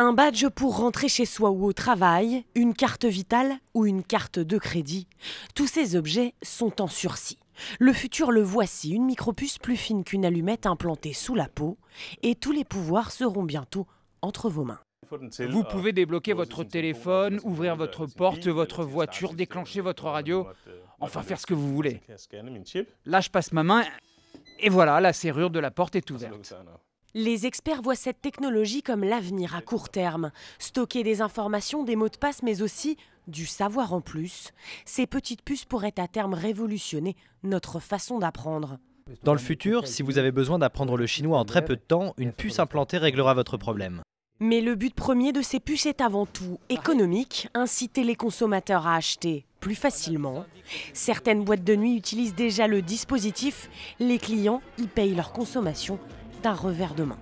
Un badge pour rentrer chez soi ou au travail, une carte vitale ou une carte de crédit, tous ces objets sont en sursis. Le futur le voici, une micropuce plus fine qu'une allumette implantée sous la peau, et tous les pouvoirs seront bientôt entre vos mains. Vous pouvez débloquer votre téléphone, ouvrir votre porte, votre voiture, déclencher votre radio, enfin faire ce que vous voulez. Là, je passe ma main, et voilà, la serrure de la porte est ouverte. Les experts voient cette technologie comme l'avenir à court terme. Stocker des informations, des mots de passe, mais aussi du savoir en plus. Ces petites puces pourraient à terme révolutionner notre façon d'apprendre. Dans le futur, si vous avez besoin d'apprendre le chinois en très peu de temps, une puce implantée réglera votre problème. Mais le but premier de ces puces est avant tout économique, inciter les consommateurs à acheter plus facilement. Certaines boîtes de nuit utilisent déjà le dispositif, les clients y payent leur consommation d'un revers de main.